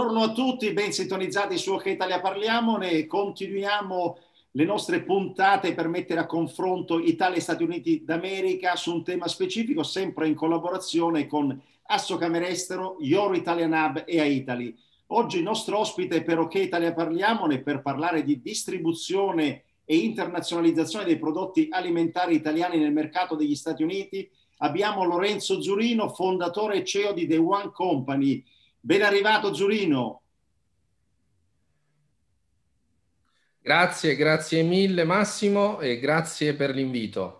Buongiorno a tutti, ben sintonizzati su Ok Italia Parliamone. Continuiamo le nostre puntate per mettere a confronto Italia e Stati Uniti d'America su un tema specifico, sempre in collaborazione con Asso Camerestero, Your Italian Hub e Aitali. Oggi il nostro ospite per Ok Italia Parliamone per parlare di distribuzione e internazionalizzazione dei prodotti alimentari italiani nel mercato degli Stati Uniti. Abbiamo Lorenzo Zurino, fondatore e CEO di The One Company, Ben arrivato Zurino. Grazie, grazie mille Massimo e grazie per l'invito.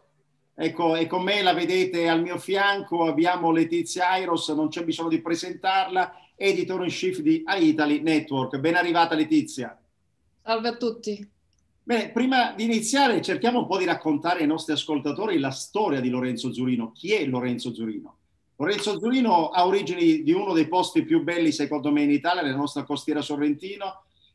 Ecco, e con me la vedete al mio fianco, abbiamo Letizia Airos, non c'è bisogno di presentarla, editor in chief di iItaly Network. Ben arrivata Letizia. Salve a tutti. Bene, prima di iniziare cerchiamo un po' di raccontare ai nostri ascoltatori la storia di Lorenzo Zurino. Chi è Lorenzo Zurino? Lorenzo Zurino ha origini di uno dei posti più belli, secondo me, in Italia, nella nostra costiera sorrentina.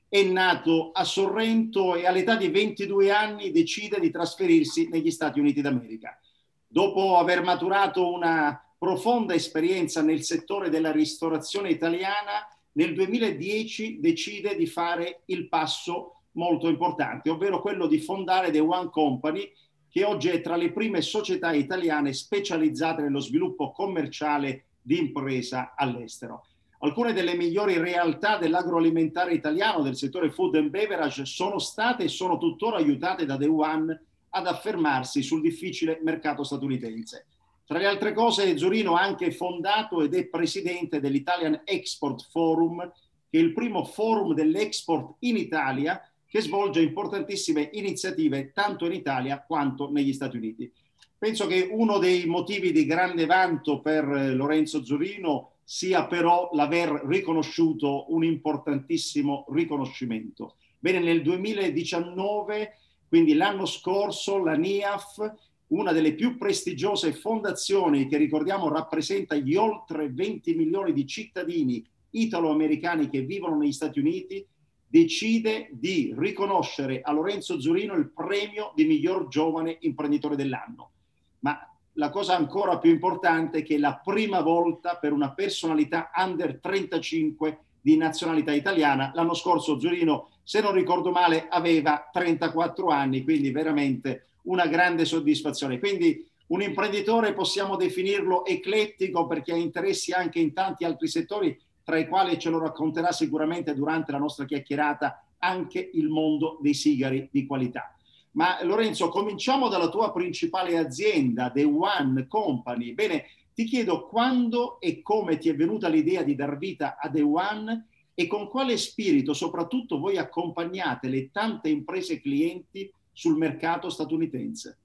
È nato a Sorrento e all'età di 22 anni decide di trasferirsi negli Stati Uniti d'America. Dopo aver maturato una profonda esperienza nel settore della ristorazione italiana, nel 2010 decide di fare il passo molto importante, ovvero quello di fondare The One Company, che oggi è tra le prime società italiane specializzate nello sviluppo commerciale di impresa all'estero. Alcune delle migliori realtà dell'agroalimentare italiano, del settore food and beverage, sono state e sono tuttora aiutate da The One ad affermarsi sul difficile mercato statunitense. Tra le altre cose, Zurino ha anche fondato ed è presidente dell'Italian Export Forum, che è il primo forum dell'export in Italia che svolge importantissime iniziative tanto in Italia quanto negli Stati Uniti. Penso che uno dei motivi di grande vanto per eh, Lorenzo Zurino sia però l'aver riconosciuto un importantissimo riconoscimento. Bene, nel 2019, quindi l'anno scorso, la NIAF, una delle più prestigiose fondazioni che ricordiamo rappresenta gli oltre 20 milioni di cittadini italo-americani che vivono negli Stati Uniti, decide di riconoscere a Lorenzo Zurino il premio di miglior giovane imprenditore dell'anno. Ma la cosa ancora più importante è che è la prima volta per una personalità under 35 di nazionalità italiana. L'anno scorso Zurino, se non ricordo male, aveva 34 anni, quindi veramente una grande soddisfazione. Quindi un imprenditore possiamo definirlo eclettico perché ha interessi anche in tanti altri settori tra i quali ce lo racconterà sicuramente durante la nostra chiacchierata anche il mondo dei sigari di qualità. Ma Lorenzo, cominciamo dalla tua principale azienda, The One Company. Bene, ti chiedo quando e come ti è venuta l'idea di dar vita a The One e con quale spirito soprattutto voi accompagnate le tante imprese clienti sul mercato statunitense.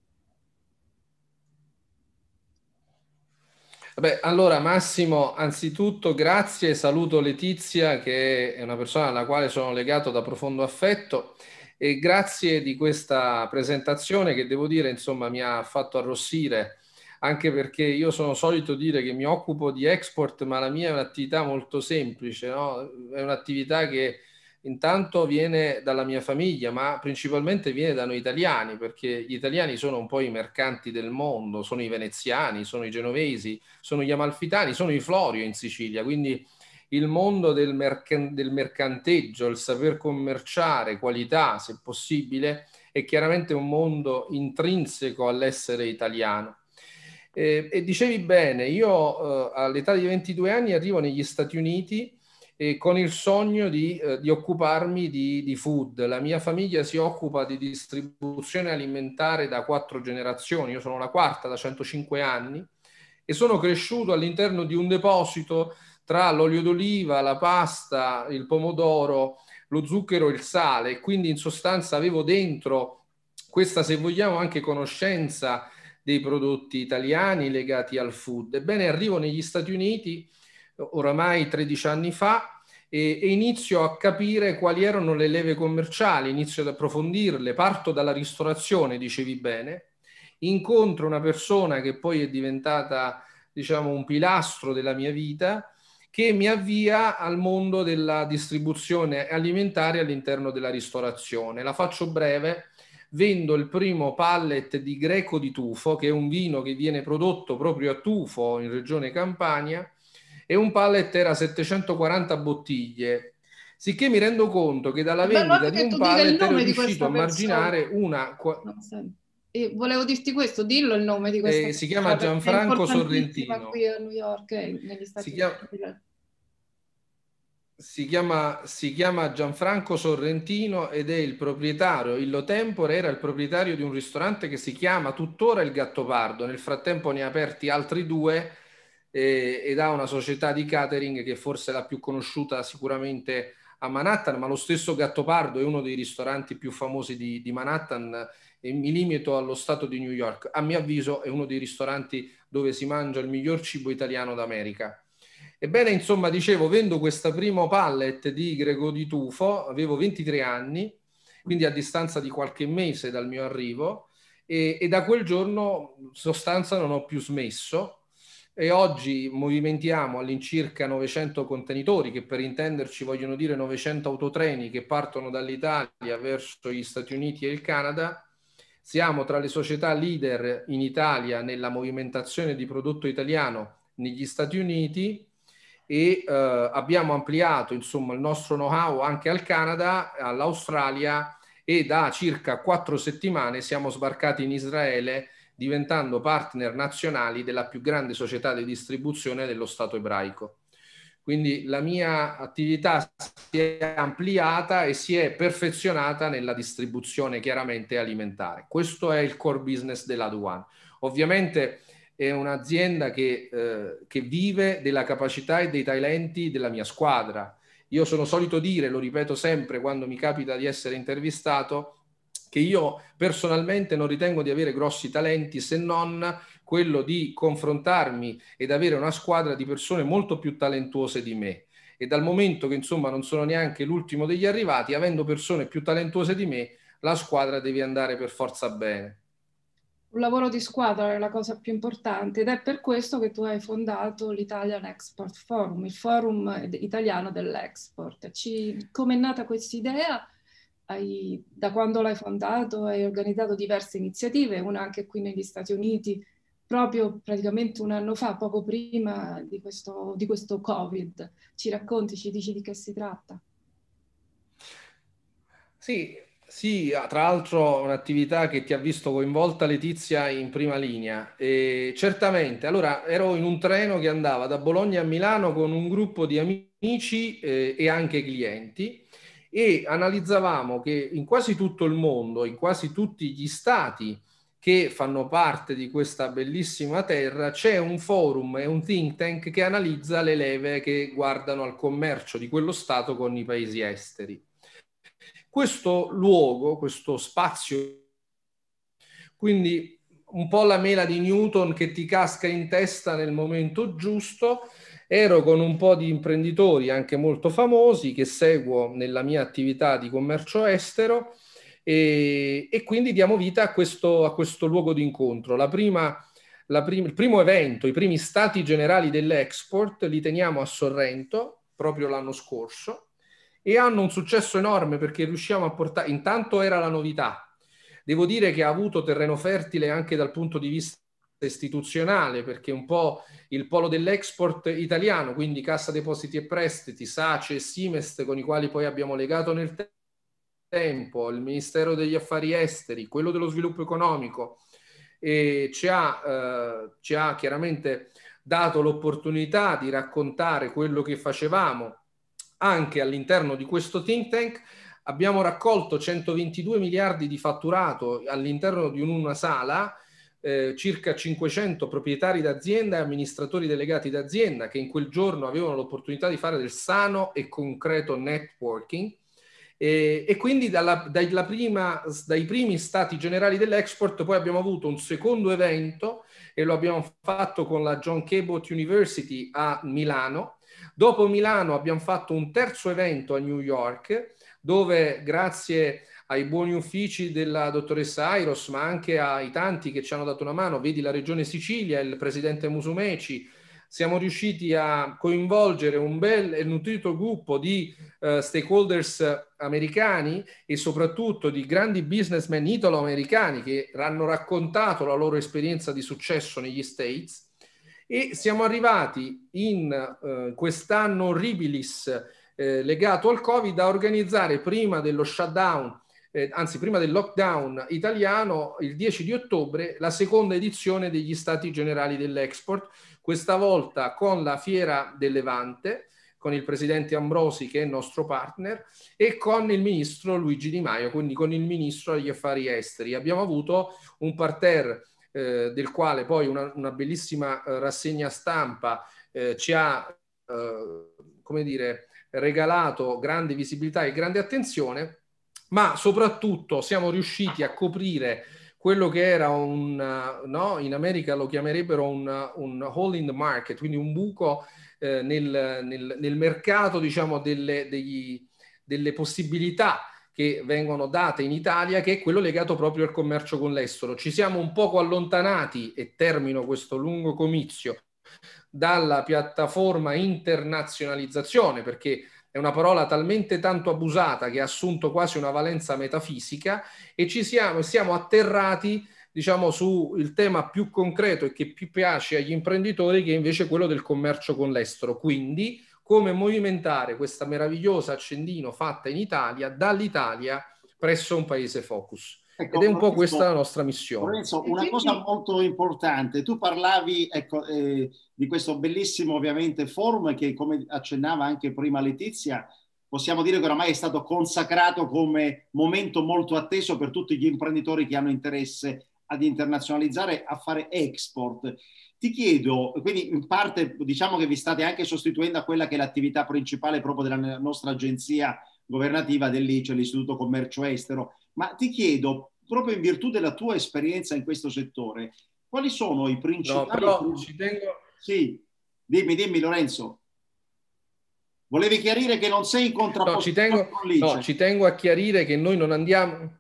Beh, allora Massimo, anzitutto grazie, saluto Letizia che è una persona alla quale sono legato da profondo affetto e grazie di questa presentazione che devo dire insomma mi ha fatto arrossire anche perché io sono solito dire che mi occupo di export ma la mia è un'attività molto semplice, no? è un'attività che intanto viene dalla mia famiglia, ma principalmente viene da noi italiani, perché gli italiani sono un po' i mercanti del mondo, sono i veneziani, sono i genovesi, sono gli amalfitani, sono i florio in Sicilia, quindi il mondo del, merc- del mercanteggio, il saper commerciare, qualità, se possibile, è chiaramente un mondo intrinseco all'essere italiano. E, eh, e dicevi bene, io eh, all'età di 22 anni arrivo negli Stati Uniti, e con il sogno di, eh, di occuparmi di, di, food. La mia famiglia si occupa di distribuzione alimentare da quattro generazioni, io sono la quarta da 105 anni e sono cresciuto all'interno di un deposito tra l'olio d'oliva, la pasta, il pomodoro, lo zucchero e il sale. Quindi in sostanza avevo dentro questa, se vogliamo, anche conoscenza dei prodotti italiani legati al food. Ebbene, arrivo negli Stati Uniti oramai 13 anni fa e, e inizio a capire quali erano le leve commerciali, inizio ad approfondirle, parto dalla ristorazione, dicevi bene, incontro una persona che poi è diventata diciamo un pilastro della mia vita che mi avvia al mondo della distribuzione alimentare all'interno della ristorazione. La faccio breve, vendo il primo pallet di Greco di Tufo, che è un vino che viene prodotto proprio a Tufo in regione Campania e un pallet era 740 bottiglie. Sicché mi rendo conto che dalla vendita che di un pallet ero riuscito a marginare una... e volevo dirti questo, dillo il nome di eh, questa eh, Si chiama Gianfranco Sorrentino. qui a New York, negli Stati si chiama, Si chiama, si chiama Gianfranco Sorrentino ed è il proprietario, il Lo tempore era il proprietario di un ristorante che si chiama tuttora il Gattopardo, nel frattempo ne ha aperti altri due eh, ed ha una società di catering che forse è la più conosciuta sicuramente a Manhattan, ma lo stesso Gattopardo è uno dei ristoranti più famosi di, di Manhattan e mi limito allo stato di New York. A mio avviso è uno dei ristoranti dove si mangia il miglior cibo italiano d'America. Ebbene, insomma, dicevo, vendo questa prima pallet di Grego di Tufo, avevo 23 anni, quindi a distanza di qualche mese dal mio arrivo, e, e da quel giorno, in sostanza, non ho più smesso e oggi movimentiamo all'incirca 900 contenitori che per intenderci vogliono dire 900 autotreni che partono dall'Italia verso gli Stati Uniti e il Canada. Siamo tra le società leader in Italia nella movimentazione di prodotto italiano negli Stati Uniti e eh, abbiamo ampliato insomma, il nostro know-how anche al Canada, all'Australia e da circa quattro settimane siamo sbarcati in Israele diventando partner nazionali della più grande società di distribuzione dello Stato ebraico. Quindi la mia attività si è ampliata e si è perfezionata nella distribuzione chiaramente alimentare. Questo è il core business della Duan. Ovviamente è un'azienda che, eh, che vive della capacità e dei talenti della mia squadra. Io sono solito dire, lo ripeto sempre quando mi capita di essere intervistato, che io personalmente non ritengo di avere grossi talenti se non quello di confrontarmi ed avere una squadra di persone molto più talentuose di me. E dal momento che insomma non sono neanche l'ultimo degli arrivati, avendo persone più talentuose di me, la squadra deve andare per forza bene. Un lavoro di squadra è la cosa più importante ed è per questo che tu hai fondato l'Italian Export Forum, il forum italiano dell'export. Ci... Come è nata questa idea? hai, da quando l'hai fondato hai organizzato diverse iniziative, una anche qui negli Stati Uniti, proprio praticamente un anno fa, poco prima di questo, di questo Covid. Ci racconti, ci dici di che si tratta? Sì, sì, ah, tra l'altro un'attività che ti ha visto coinvolta Letizia in prima linea. E certamente, allora ero in un treno che andava da Bologna a Milano con un gruppo di amici eh, e anche clienti e analizzavamo che in quasi tutto il mondo, in quasi tutti gli stati che fanno parte di questa bellissima terra, c'è un forum e un think tank che analizza le leve che guardano al commercio di quello Stato con i paesi esteri. Questo luogo, questo spazio, quindi un po' la mela di Newton che ti casca in testa nel momento giusto, Ero con un po' di imprenditori anche molto famosi che seguo nella mia attività di commercio estero e, e quindi diamo vita a questo, a questo luogo di incontro. Prim- il primo evento, i primi stati generali dell'export li teniamo a Sorrento proprio l'anno scorso e hanno un successo enorme perché riusciamo a portare, intanto era la novità, devo dire che ha avuto terreno fertile anche dal punto di vista istituzionale, perché un po' il polo dell'export italiano, quindi Cassa Depositi e Prestiti, SACE e Simest, con i quali poi abbiamo legato nel tempo, il Ministero degli Affari Esteri, quello dello sviluppo economico, e ci ha, eh, ci ha chiaramente dato l'opportunità di raccontare quello che facevamo anche all'interno di questo think tank. Abbiamo raccolto 122 miliardi di fatturato all'interno di una sala eh, circa 500 proprietari d'azienda e amministratori delegati d'azienda che in quel giorno avevano l'opportunità di fare del sano e concreto networking e, e quindi dalla, prima, dai primi stati generali dell'export poi abbiamo avuto un secondo evento e lo abbiamo fatto con la John Cabot University a Milano. Dopo Milano abbiamo fatto un terzo evento a New York dove grazie ai buoni uffici della dottoressa Airos, ma anche ai tanti che ci hanno dato una mano, vedi la Regione Sicilia, il presidente Musumeci, siamo riusciti a coinvolgere un bel e nutrito gruppo di uh, stakeholders americani e soprattutto di grandi businessmen italo-americani che hanno raccontato la loro esperienza di successo negli States e siamo arrivati in uh, quest'anno orribilis eh, legato al Covid a organizzare prima dello shutdown eh, anzi prima del lockdown italiano, il 10 di ottobre, la seconda edizione degli Stati Generali dell'Export, questa volta con la Fiera del Levante, con il presidente Ambrosi che è nostro partner e con il ministro Luigi Di Maio, quindi con il ministro degli affari esteri. Abbiamo avuto un parterre eh, del quale poi una, una bellissima eh, rassegna stampa eh, ci ha, eh, come dire, regalato grande visibilità e grande attenzione ma soprattutto siamo riusciti a coprire quello che era un, no, in America lo chiamerebbero un, un hole in the market, quindi un buco eh, nel, nel, nel, mercato diciamo, delle, degli, delle, possibilità che vengono date in Italia, che è quello legato proprio al commercio con l'estero. Ci siamo un poco allontanati, e termino questo lungo comizio, dalla piattaforma internazionalizzazione, perché è una parola talmente tanto abusata che ha assunto quasi una valenza metafisica e ci siamo, siamo atterrati diciamo sul tema più concreto e che più piace agli imprenditori che è invece quello del commercio con l'estero. Quindi come movimentare questa meravigliosa accendino fatta in Italia dall'Italia presso un paese focus. Ecco, Ed è un po' questa la nostra missione. Lorenzo, una cosa molto importante, tu parlavi ecco, eh, di questo bellissimo ovviamente forum che come accennava anche prima Letizia, possiamo dire che oramai è stato consacrato come momento molto atteso per tutti gli imprenditori che hanno interesse ad internazionalizzare, a fare export. Ti chiedo, quindi in parte diciamo che vi state anche sostituendo a quella che è l'attività principale proprio della nostra agenzia governativa dell'ICE, l'Istituto Commercio Estero. Ma ti chiedo, proprio in virtù della tua esperienza in questo settore, quali sono i principali... No, però ci tengo... Sì, dimmi, dimmi Lorenzo. Volevi chiarire che non sei in contrapposizione no, tengo, con l'ICE? No, ci tengo a chiarire che noi non andiamo...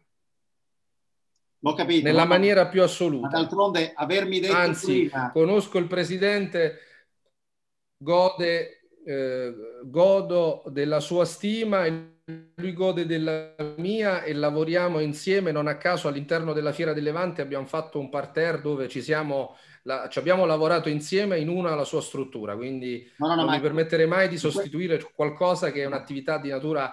L'ho capito. Nella maniera più assoluta. D'altronde avermi detto Anzi, prima... conosco il presidente, gode, eh, godo della sua stima e lui gode della mia e lavoriamo insieme. Non a caso all'interno della Fiera del Levante abbiamo fatto un parterre dove ci, siamo, la, ci abbiamo lavorato insieme in una la sua struttura, quindi no, no, non mi ma... permetterei mai di sostituire qualcosa che è un'attività di natura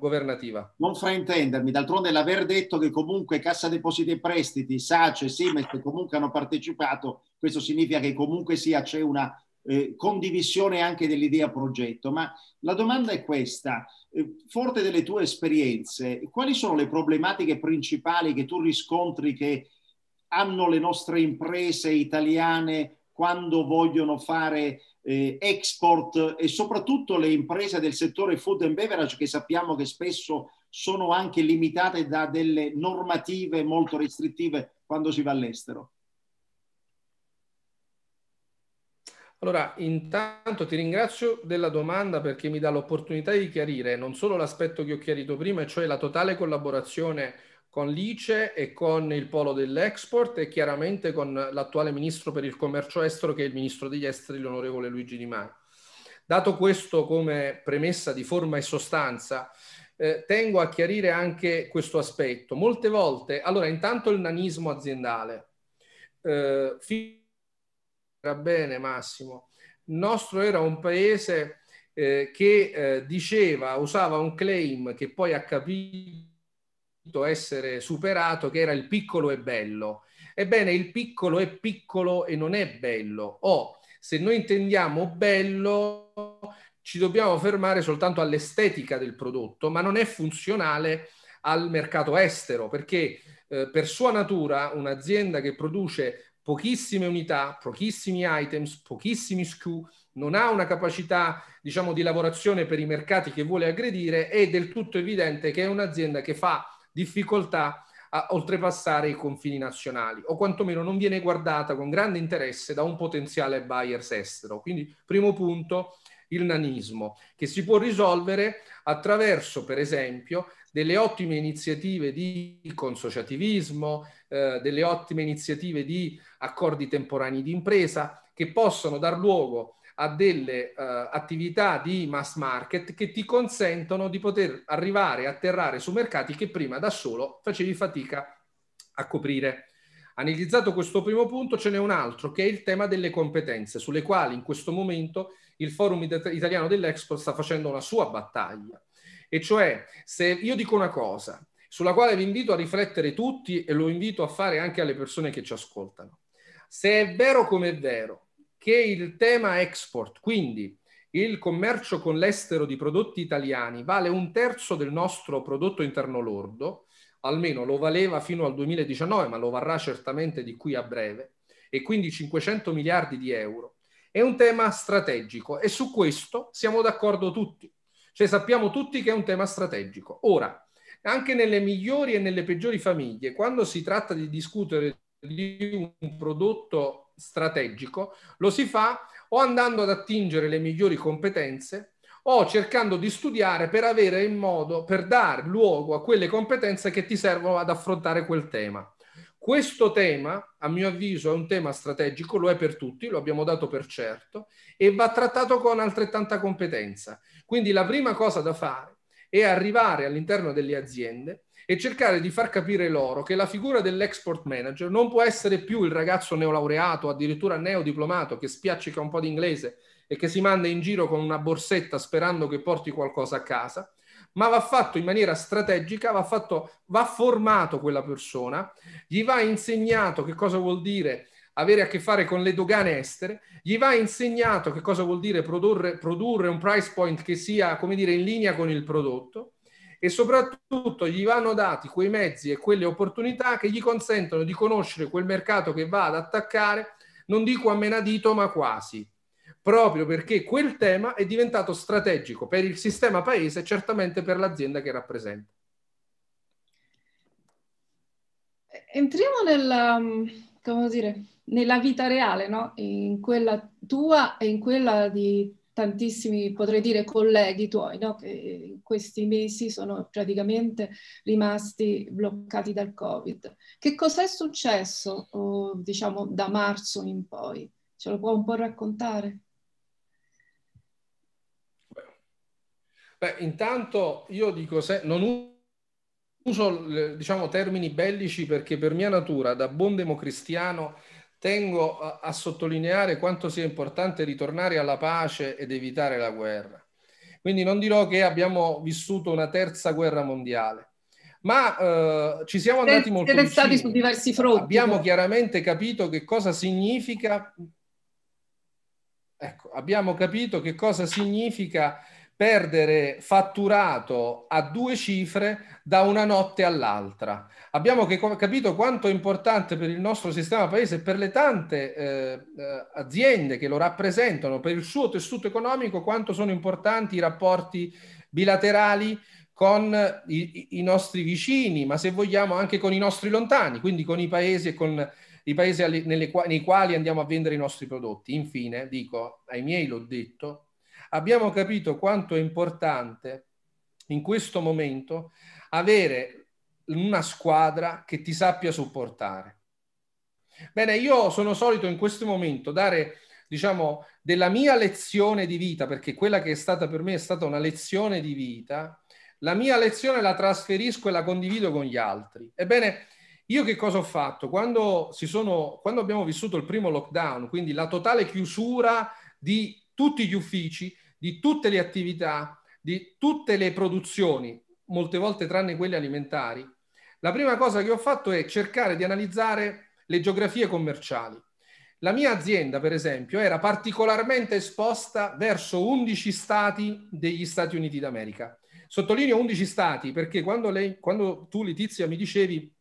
governativa. Non fraintendermi, d'altronde l'aver detto che comunque Cassa Depositi e Prestiti, Sace e Simest comunque hanno partecipato, questo significa che comunque sia c'è una eh, condivisione anche dell'idea progetto, ma la domanda è questa, eh, forte delle tue esperienze, quali sono le problematiche principali che tu riscontri che hanno le nostre imprese italiane quando vogliono fare eh, export e soprattutto le imprese del settore food and beverage che sappiamo che spesso sono anche limitate da delle normative molto restrittive quando si va all'estero? Allora, intanto ti ringrazio della domanda perché mi dà l'opportunità di chiarire non solo l'aspetto che ho chiarito prima, cioè la totale collaborazione con l'ICE e con il polo dell'export e chiaramente con l'attuale ministro per il commercio estero che è il ministro degli esteri, l'onorevole Luigi Di Maio. Dato questo come premessa di forma e sostanza, eh, tengo a chiarire anche questo aspetto. Molte volte, allora intanto il nanismo aziendale. Eh, era bene Massimo, il nostro era un paese eh, che eh, diceva, usava un claim che poi ha capito essere superato, che era il piccolo e bello. Ebbene, il piccolo è piccolo e non è bello. O se noi intendiamo bello, ci dobbiamo fermare soltanto all'estetica del prodotto, ma non è funzionale al mercato estero, perché eh, per sua natura un'azienda che produce pochissime unità, pochissimi items, pochissimi SKU, non ha una capacità diciamo, di lavorazione per i mercati che vuole aggredire, è del tutto evidente che è un'azienda che fa difficoltà a oltrepassare i confini nazionali o quantomeno non viene guardata con grande interesse da un potenziale buyer estero. Quindi, primo punto, il nanismo, che si può risolvere attraverso, per esempio, delle ottime iniziative di consociativismo, eh, delle ottime iniziative di accordi temporanei di impresa che possono dar luogo a delle eh, attività di mass market che ti consentono di poter arrivare e atterrare su mercati che prima da solo facevi fatica a coprire. Analizzato questo primo punto, ce n'è un altro che è il tema delle competenze, sulle quali in questo momento il Forum Italiano dell'Expo sta facendo una sua battaglia. E cioè, se io dico una cosa sulla quale vi invito a riflettere tutti e lo invito a fare anche alle persone che ci ascoltano. Se è vero come è vero che il tema export, quindi il commercio con l'estero di prodotti italiani, vale un terzo del nostro prodotto interno lordo, almeno lo valeva fino al 2019, ma lo varrà certamente di qui a breve, e quindi 500 miliardi di euro, è un tema strategico e su questo siamo d'accordo tutti. Cioè sappiamo tutti che è un tema strategico. Ora, anche nelle migliori e nelle peggiori famiglie, quando si tratta di discutere di un prodotto strategico, lo si fa o andando ad attingere le migliori competenze o cercando di studiare per avere in modo, per dar luogo a quelle competenze che ti servono ad affrontare quel tema. Questo tema, a mio avviso, è un tema strategico, lo è per tutti, lo abbiamo dato per certo, e va trattato con altrettanta competenza. Quindi la prima cosa da fare e arrivare all'interno delle aziende e cercare di far capire loro che la figura dell'export manager non può essere più il ragazzo neolaureato, addirittura neodiplomato, che spiaccica un po' di inglese e che si manda in giro con una borsetta sperando che porti qualcosa a casa, ma va fatto in maniera strategica, va, fatto, va formato quella persona, gli va insegnato che cosa vuol dire avere a che fare con le dogane estere, gli va insegnato che cosa vuol dire produrre, produrre un price point che sia, come dire, in linea con il prodotto e soprattutto gli vanno dati quei mezzi e quelle opportunità che gli consentono di conoscere quel mercato che va ad attaccare, non dico a menadito, ma quasi proprio perché quel tema è diventato strategico per il sistema paese e certamente per l'azienda che rappresenta. Entriamo nel, um, come dire, nella vita reale, no? in quella tua e in quella di tantissimi, potrei dire, colleghi tuoi, no? che in questi mesi sono praticamente rimasti bloccati dal Covid. Che cos'è successo, oh, diciamo, da marzo in poi? Ce lo può un po' raccontare? Beh, intanto io dico, se non uso diciamo, termini bellici perché per mia natura, da buon democristiano, tengo a, a, sottolineare quanto sia importante ritornare alla pace ed evitare la guerra. Quindi non dirò che abbiamo vissuto una terza guerra mondiale, ma eh, ci siamo andati molto se vicini. su diversi fronti. Abbiamo chiaramente capito che cosa significa Ecco, abbiamo capito che cosa significa perdere fatturato a due cifre da una notte all'altra. Abbiamo capito quanto è importante per il nostro sistema paese e per le tante eh, eh, aziende che lo rappresentano, per il suo tessuto economico, quanto sono importanti i rapporti bilaterali con i, i nostri vicini, ma se vogliamo anche con i nostri lontani, quindi con i paesi e con i paesi alle, nelle, nei quali andiamo a vendere i nostri prodotti. Infine, dico ai miei, l'ho detto, abbiamo capito quanto è importante in questo momento avere una squadra che ti sappia supportare. Bene, io sono solito in questo momento dare, diciamo, della mia lezione di vita, perché quella che è stata per me è stata una lezione di vita, la mia lezione la trasferisco e la condivido con gli altri. Ebbene, io che cosa ho fatto? Quando, sono, quando abbiamo vissuto il primo lockdown, quindi la totale chiusura di tutti gli uffici, di tutte le attività, di tutte le produzioni, molte volte tranne quelle alimentari, la prima cosa che ho fatto è cercare di analizzare le geografie commerciali. La mia azienda, per esempio, era particolarmente esposta verso 11 stati degli Stati Uniti d'America. Sottolineo 11 stati perché quando, lei, quando tu, Letizia, mi dicevi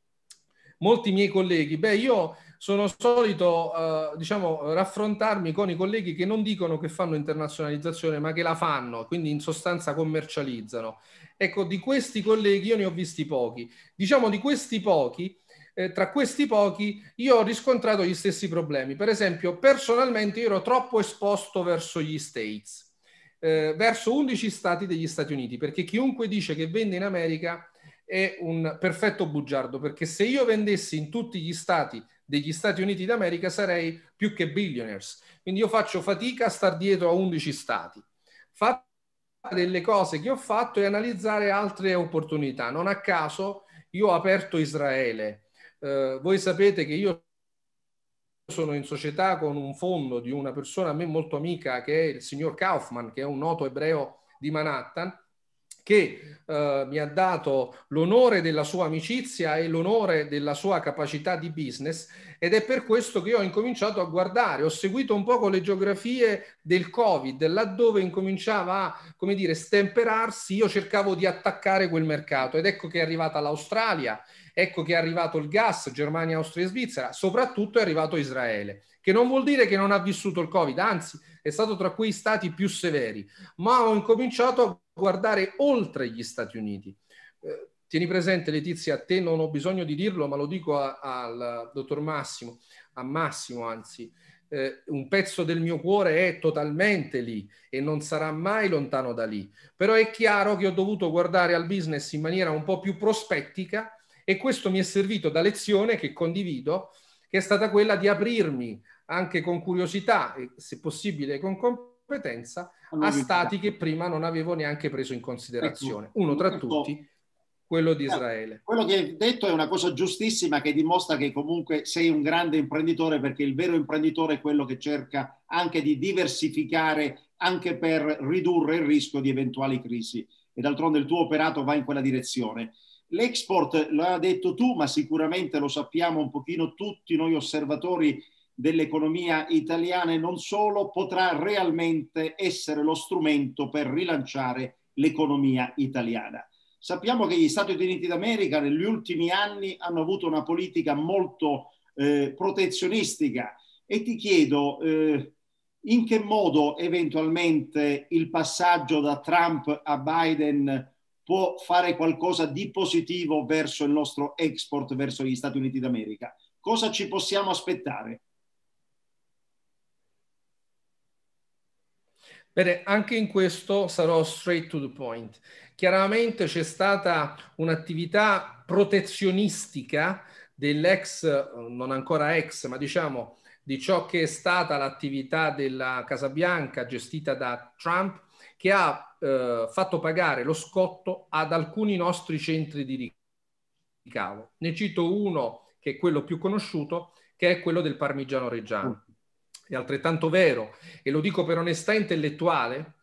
molti miei colleghi, beh, io sono solito eh, diciamo, raffrontarmi con i colleghi che non dicono che fanno internazionalizzazione, ma che la fanno, quindi in sostanza commercializzano. Ecco, di questi colleghi io ne ho visti pochi. Diciamo di questi pochi, eh, tra questi pochi, io ho riscontrato gli stessi problemi. Per esempio, personalmente io ero troppo esposto verso gli States, eh, verso 11 stati degli Stati Uniti, perché chiunque dice che vende in America è un perfetto bugiardo, perché se io vendessi in tutti gli stati degli Stati Uniti d'America sarei più che billionaires. Quindi io faccio fatica a star dietro a 11 stati. Fare delle cose che ho fatto e analizzare altre opportunità. Non a caso io ho aperto Israele. Eh, voi sapete che io sono in società con un fondo di una persona a me molto amica che è il signor Kaufman, che è un noto ebreo di Manhattan, che eh, mi ha dato l'onore della sua amicizia e l'onore della sua capacità di business ed è per questo che io ho incominciato a guardare, ho seguito un po' le geografie del Covid, laddove incominciava a, come dire, stemperarsi, io cercavo di attaccare quel mercato ed ecco che è arrivata l'Australia, ecco che è arrivato il gas, Germania, Austria e Svizzera, soprattutto è arrivato Israele che non vuol dire che non ha vissuto il Covid, anzi è stato tra quei stati più severi, ma ho incominciato a guardare oltre gli Stati Uniti. Eh, tieni presente Letizia, a te non ho bisogno di dirlo, ma lo dico a, al dottor Massimo, a Massimo anzi, eh, un pezzo del mio cuore è totalmente lì e non sarà mai lontano da lì. Però è chiaro che ho dovuto guardare al business in maniera un po' più prospettica e questo mi è servito da lezione che condivido, che è stata quella di aprirmi anche con curiosità e se possibile con competenza competenza a stati che prima non avevo neanche preso in considerazione. Ecco, Uno tra tutti, quello di eh, Israele. Quello che hai detto è una cosa giustissima che dimostra che comunque sei un grande imprenditore perché il vero imprenditore è quello che cerca anche di diversificare anche per ridurre il rischio di eventuali crisi e d'altronde il tuo operato va in quella direzione. L'export l'ha detto tu, ma sicuramente lo sappiamo un pochino tutti noi osservatori dell'economia italiana e non solo, potrà realmente essere lo strumento per rilanciare l'economia italiana. Sappiamo che gli Stati Uniti d'America negli ultimi anni hanno avuto una politica molto eh, protezionistica e ti chiedo eh, in che modo eventualmente il passaggio da Trump a Biden può fare qualcosa di positivo verso il nostro export verso gli Stati Uniti d'America. Cosa ci possiamo aspettare? Bene, anche in questo sarò straight to the point. Chiaramente c'è stata un'attività protezionistica dell'ex, non ancora ex, ma diciamo di ciò che è stata l'attività della Casa Bianca gestita da Trump, che ha eh, fatto pagare lo scotto ad alcuni nostri centri di ricavo. Ne cito uno che è quello più conosciuto, che è quello del Parmigiano Reggiano è altrettanto vero, e lo dico per onestà intellettuale,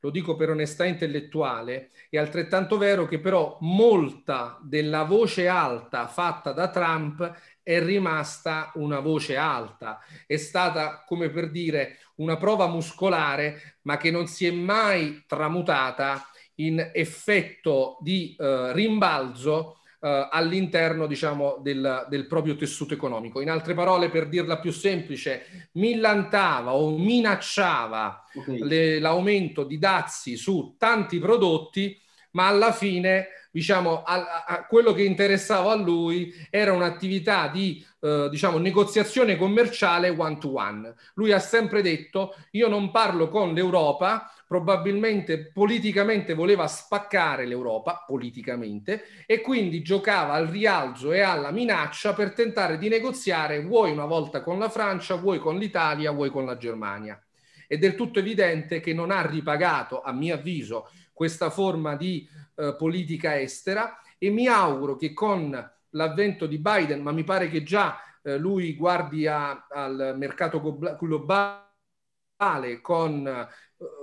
lo dico per onestà intellettuale, è altrettanto vero che però molta della voce alta fatta da Trump è rimasta una voce alta, è stata come per dire una prova muscolare ma che non si è mai tramutata in effetto di eh, rimbalzo eh, all'interno diciamo, del, del, proprio tessuto economico. In altre parole, per dirla più semplice, millantava o minacciava okay. le, l'aumento di dazi su tanti prodotti, ma alla fine diciamo, a, a quello che interessava a lui era un'attività di eh, diciamo, negoziazione commerciale one to one. Lui ha sempre detto io non parlo con l'Europa, probabilmente politicamente voleva spaccare l'Europa, politicamente, e quindi giocava al rialzo e alla minaccia per tentare di negoziare vuoi una volta con la Francia, vuoi con l'Italia, vuoi con la Germania. È del tutto evidente che non ha ripagato, a mio avviso, questa forma di eh, politica estera e mi auguro che con l'avvento di Biden, ma mi pare che già eh, lui guardi a, al mercato globale con, eh,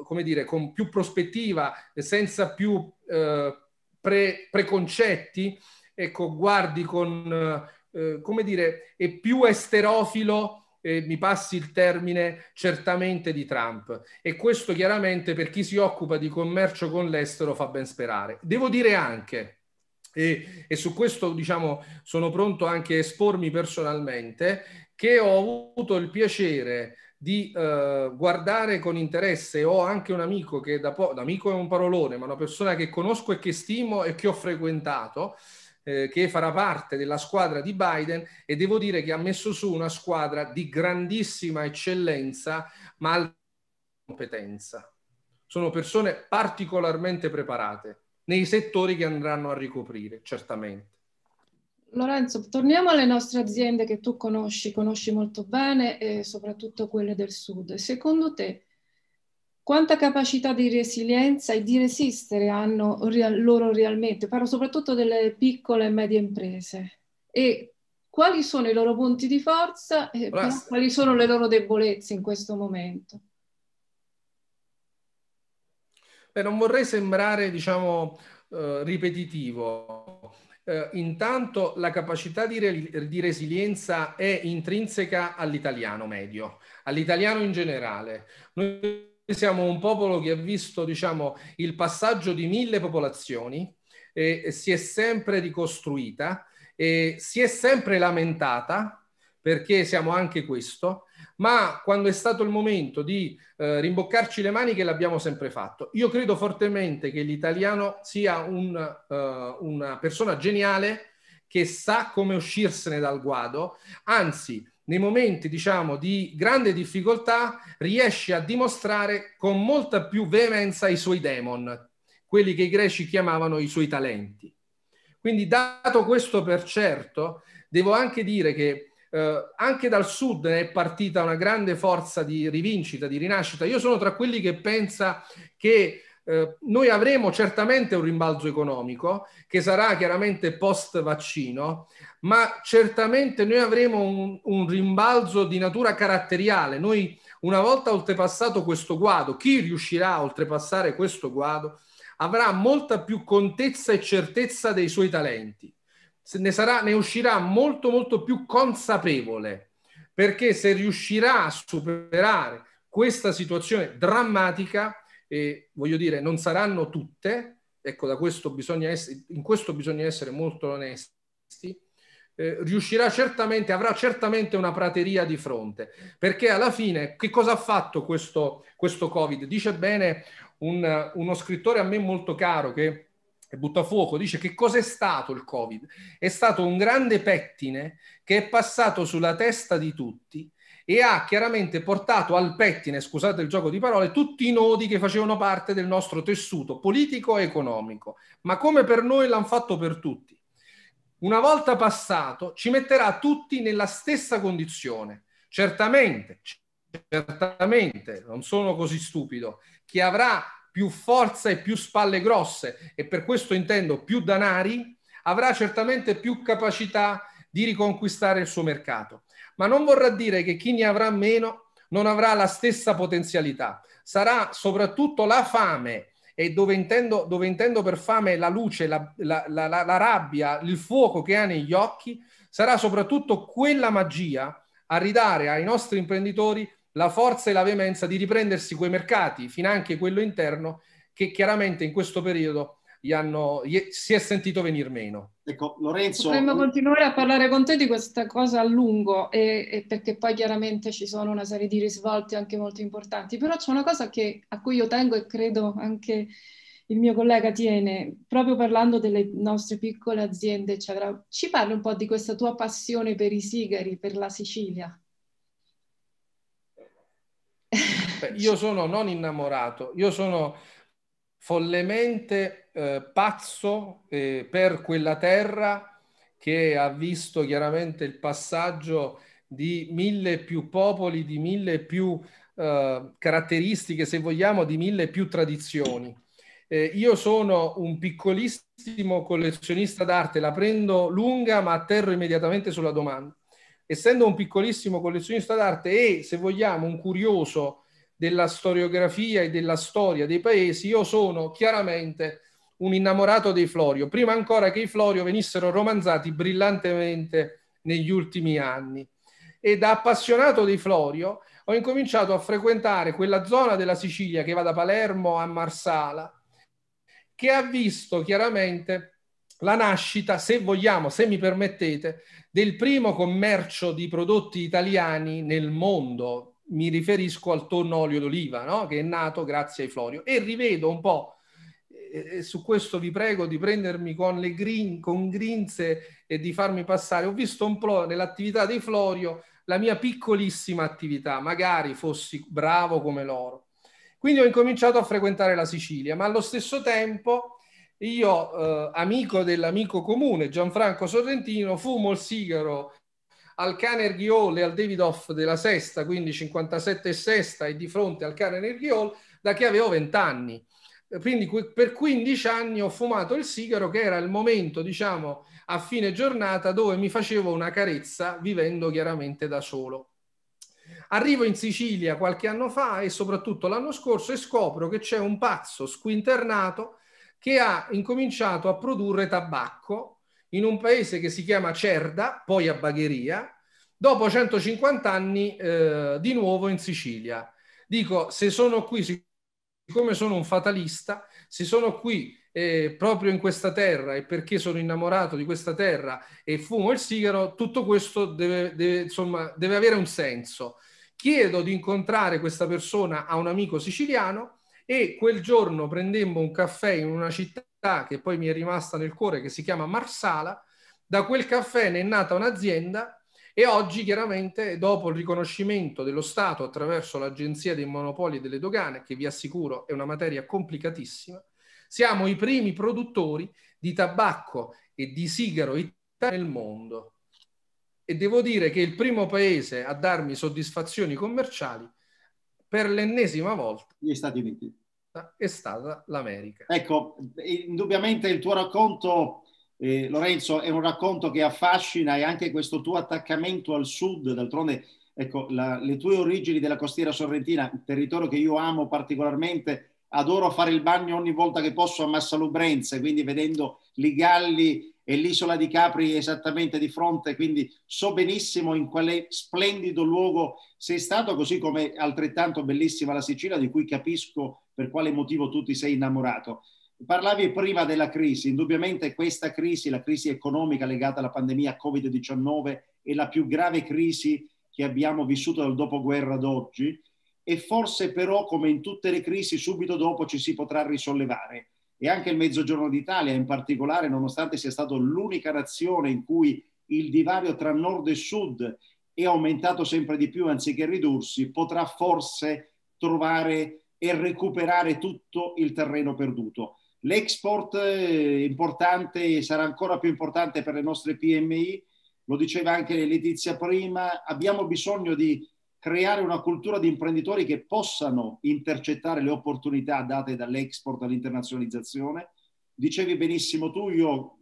come dire, con più prospettiva, senza più eh, pre, preconcetti, ecco, guardi con, come dire, è più esterofilo eh, mi passi il termine, certamente di Trump. E questo chiaramente per chi si occupa di commercio con l'estero fa ben sperare. Devo dire anche, e, e su questo diciamo sono pronto anche a espormi personalmente, che ho avuto il piacere di eh, guardare con interesse. Ho anche un amico che da poco, amico è un parolone, ma una persona che conosco e che stimo e che ho frequentato, eh, che farà parte della squadra di Biden e devo dire che ha messo su una squadra di grandissima eccellenza ma alta competenza. Sono persone particolarmente preparate nei settori che andranno a ricoprire, certamente. Lorenzo, torniamo alle nostre aziende che tu conosci, conosci molto bene e soprattutto quelle del sud. Secondo te quanta capacità di resilienza e di resistere hanno real, loro realmente? Parlo soprattutto delle piccole e medie imprese. E quali sono i loro punti di forza e eh, quali sono le loro debolezze in questo momento? Beh, non vorrei sembrare, diciamo, eh, ripetitivo. Eh, intanto la capacità di, re- di, resilienza è intrinseca all'italiano medio, all'italiano in generale. Noi siamo un popolo che ha visto diciamo, il passaggio di mille popolazioni, eh, si è sempre ricostruita, e si è sempre lamentata, perché siamo anche questo, ma quando è stato il momento di eh, rimboccarci le maniche l'abbiamo sempre fatto. Io credo fortemente che l'italiano sia un, uh, una persona geniale che sa come uscirsene dal guado, anzi nei momenti diciamo, di grande difficoltà riesce a dimostrare con molta più veemenza i suoi demon, quelli che i greci chiamavano i suoi talenti. Quindi dato questo per certo, devo anche dire che eh, anche dal sud è partita una grande forza di rivincita, di rinascita. Io sono tra quelli che pensa che eh, noi avremo certamente un rimbalzo economico che sarà chiaramente post vaccino, ma certamente noi avremo un, un rimbalzo di natura caratteriale. Noi una volta oltrepassato questo guado, chi riuscirà a oltrepassare questo guado avrà molta più contezza e certezza dei suoi talenti. Ne, sarà, ne uscirà molto molto più consapevole perché se riuscirà a superare questa situazione drammatica e voglio dire, non saranno tutte, ecco, da questo bisogna essere, in questo bisogna essere molto onesti, eh, riuscirà certamente, avrà certamente una prateria di fronte, perché alla fine che cosa ha fatto questo, questo Covid? Dice bene un, uno scrittore a me molto caro che è Buttafuoco, dice che cos'è stato il Covid? È stato un grande pettine che è passato sulla testa di tutti e ha chiaramente portato al pettine, scusate il gioco di parole, tutti i nodi che facevano parte del nostro tessuto politico e economico, ma come per noi l'hanno fatto per tutti. Una volta passato ci metterà tutti nella stessa condizione. Certamente, certamente, non sono così stupido, chi avrà più forza e più spalle grosse e per questo intendo più danari, avrà certamente più capacità di riconquistare il suo mercato ma non vorrà dire che chi ne avrà meno non avrà la stessa potenzialità. Sarà soprattutto la fame, e dove intendo, dove intendo per fame la luce, la, la, la, la rabbia, il fuoco che ha negli occhi, sarà soprattutto quella magia a ridare ai nostri imprenditori la forza e la veemenza di riprendersi quei mercati, finanche quello interno, che chiaramente in questo periodo gli hanno, gli, si è sentito venir meno. Ecco, Lorenzo... Potremmo eh, continuare a parlare con te di questa cosa a lungo, e, e perché poi chiaramente ci sono una serie di risvolti anche molto importanti, però c'è una cosa che, a cui io tengo e credo anche il mio collega tiene, proprio parlando delle nostre piccole aziende, eccetera, ci parli un po' di questa tua passione per i sigari, per la Sicilia. Beh, io sono non innamorato, io sono follemente eh, pazzo eh, per quella terra che ha visto chiaramente il passaggio di mille più popoli, di mille più eh, caratteristiche, se vogliamo, di mille più tradizioni. Eh, io sono un piccolissimo collezionista d'arte, la prendo lunga ma atterro immediatamente sulla domanda. Essendo un piccolissimo collezionista d'arte e, se vogliamo, un curioso della storiografia e della storia dei paesi, io sono chiaramente un innamorato dei Florio, prima ancora che i Florio venissero romanzati brillantemente negli ultimi anni. E da appassionato dei Florio ho incominciato a frequentare quella zona della Sicilia che va da Palermo a Marsala, che ha visto chiaramente la nascita, se vogliamo, se mi permettete, del primo commercio di prodotti italiani nel mondo, mi riferisco al tonno olio d'oliva, no? che è nato grazie ai Florio. E rivedo un po', e su questo vi prego di prendermi con le grin, con grinze e di farmi passare. Ho visto un po' nell'attività dei Florio la mia piccolissima attività, magari fossi bravo come loro. Quindi ho incominciato a frequentare la Sicilia, ma allo stesso tempo io, eh, amico dell'amico comune Gianfranco Sorrentino, fumo il sigaro al cane Erghiol e al Davidoff della sesta, quindi 57 e sesta, e di fronte al cane Erghiol da che avevo 20 anni. Quindi per 15 anni ho fumato il sigaro, che era il momento, diciamo, a fine giornata dove mi facevo una carezza vivendo chiaramente da solo. Arrivo in Sicilia qualche anno fa e soprattutto l'anno scorso e scopro che c'è un pazzo squinternato che ha incominciato a produrre tabacco in un paese che si chiama Cerda, poi a Bagheria, dopo 150 anni eh, di nuovo in Sicilia. Dico, se sono qui, siccome sono un fatalista, se sono qui eh, proprio in questa terra e perché sono innamorato di questa terra e fumo il sigaro, tutto questo deve, deve, insomma, deve avere un senso. Chiedo di incontrare questa persona a un amico siciliano e quel giorno prendemmo un caffè in una città città che poi mi è rimasta nel cuore, che si chiama Marsala. Da quel caffè ne è nata un'azienda e oggi chiaramente dopo il riconoscimento dello Stato attraverso l'Agenzia dei Monopoli e delle Dogane, che vi assicuro è una materia complicatissima, siamo i primi produttori di tabacco e di sigaro nel mondo. E devo dire che il primo paese a darmi soddisfazioni commerciali per l'ennesima volta. Gli Stati Uniti è stata l'America. Ecco, eh, indubbiamente il tuo racconto, eh, Lorenzo, è un racconto che affascina e anche questo tuo attaccamento al sud, d'altronde, ecco, la, le tue origini della costiera sorrentina, territorio che io amo particolarmente, adoro fare il bagno ogni volta che posso a Massalubrense, quindi vedendo i galli e l'isola di Capri è esattamente di fronte, quindi so benissimo in quale splendido luogo sei stato, così come altrettanto bellissima la Sicilia, di cui capisco per quale motivo tu ti sei innamorato. Parlavi prima della crisi, indubbiamente questa crisi, la crisi economica legata alla pandemia Covid-19, è la più grave crisi che abbiamo vissuto dal dopoguerra ad oggi e forse però come in tutte le crisi subito dopo ci si potrà risollevare e anche il Mezzogiorno d'Italia in particolare, nonostante sia stata l'unica nazione in cui il divario tra nord e sud è aumentato sempre di più anziché ridursi, potrà forse trovare e recuperare tutto il terreno perduto. L'export eh, importante sarà ancora più importante per le nostre PMI, lo diceva anche Letizia prima, abbiamo bisogno di creare una cultura di imprenditori che possano intercettare le opportunità date dall'export all'internazionalizzazione. Dicevi benissimo tu, io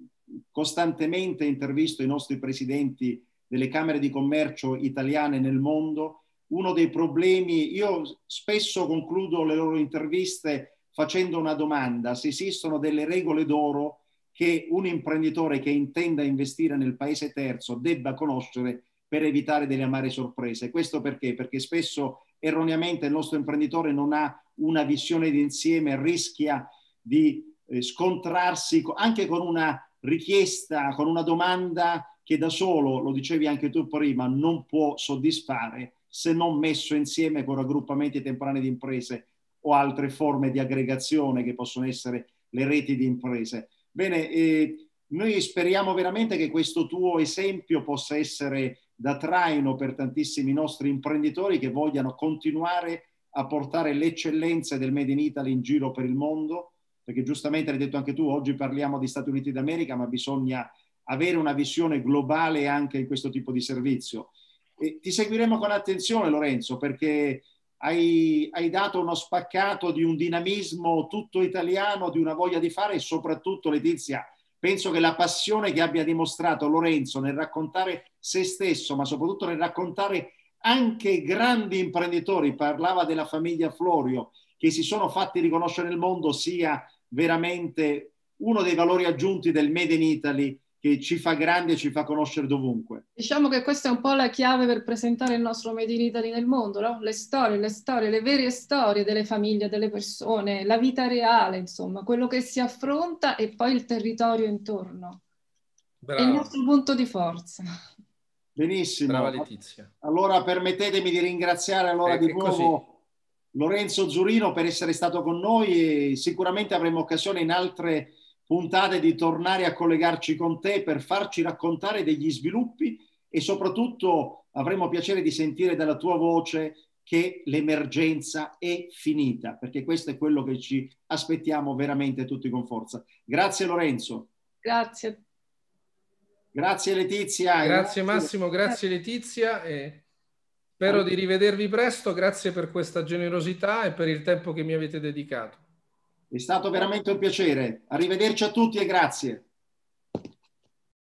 costantemente intervisto i nostri presidenti delle Camere di Commercio italiane nel mondo. Uno dei problemi, io spesso concludo le loro interviste facendo una domanda, se esistono delle regole d'oro che un imprenditore che intenda investire nel paese terzo debba conoscere per evitare delle amare sorprese. Questo perché? Perché spesso erroneamente il nostro imprenditore non ha una visione d'insieme, rischia di eh, scontrarsi anche con una richiesta, con una domanda che da solo, lo dicevi anche tu prima, non può soddisfare se non messo insieme con raggruppamenti temporanei di imprese o altre forme di aggregazione che possono essere le reti di imprese. Bene, eh, noi speriamo veramente che questo tuo esempio possa essere da traino per tantissimi nostri imprenditori che vogliano continuare a portare l'eccellenza del Made in Italy in giro per il mondo, perché giustamente l'hai detto anche tu, oggi parliamo di Stati Uniti d'America, ma bisogna avere una visione globale anche in questo tipo di servizio. E ti seguiremo con attenzione Lorenzo, perché hai, hai dato uno spaccato di un dinamismo tutto italiano, di una voglia di fare e soprattutto Letizia, Penso che la passione che abbia dimostrato Lorenzo nel raccontare se stesso, ma soprattutto nel raccontare anche grandi imprenditori, parlava della famiglia Florio, che si sono fatti riconoscere nel mondo, sia veramente uno dei valori aggiunti del Made in Italy che ci fa grandi e ci fa conoscere dovunque. Diciamo che questa è un po' la chiave per presentare il nostro Made in Italy nel mondo, no? Le storie, le storie, le vere storie delle famiglie, delle persone, la vita reale, insomma, quello che si affronta e poi il territorio intorno. Bravo. È il nostro punto di forza. Benissimo. Brava Letizia. Allora permettetemi di ringraziare allora eh, di nuovo così. Lorenzo Zurino per essere stato con noi e sicuramente avremo occasione in altre puntate di tornare a collegarci con te per farci raccontare degli sviluppi e soprattutto avremo piacere di sentire dalla tua voce che l'emergenza è finita, perché questo è quello che ci aspettiamo veramente tutti con forza. Grazie Lorenzo. Grazie. Grazie Letizia. Grazie Massimo, grazie Letizia e spero di rivedervi presto. Grazie per questa generosità e per il tempo che mi avete dedicato. È stato veramente un piacere. Arrivederci a tutti e grazie.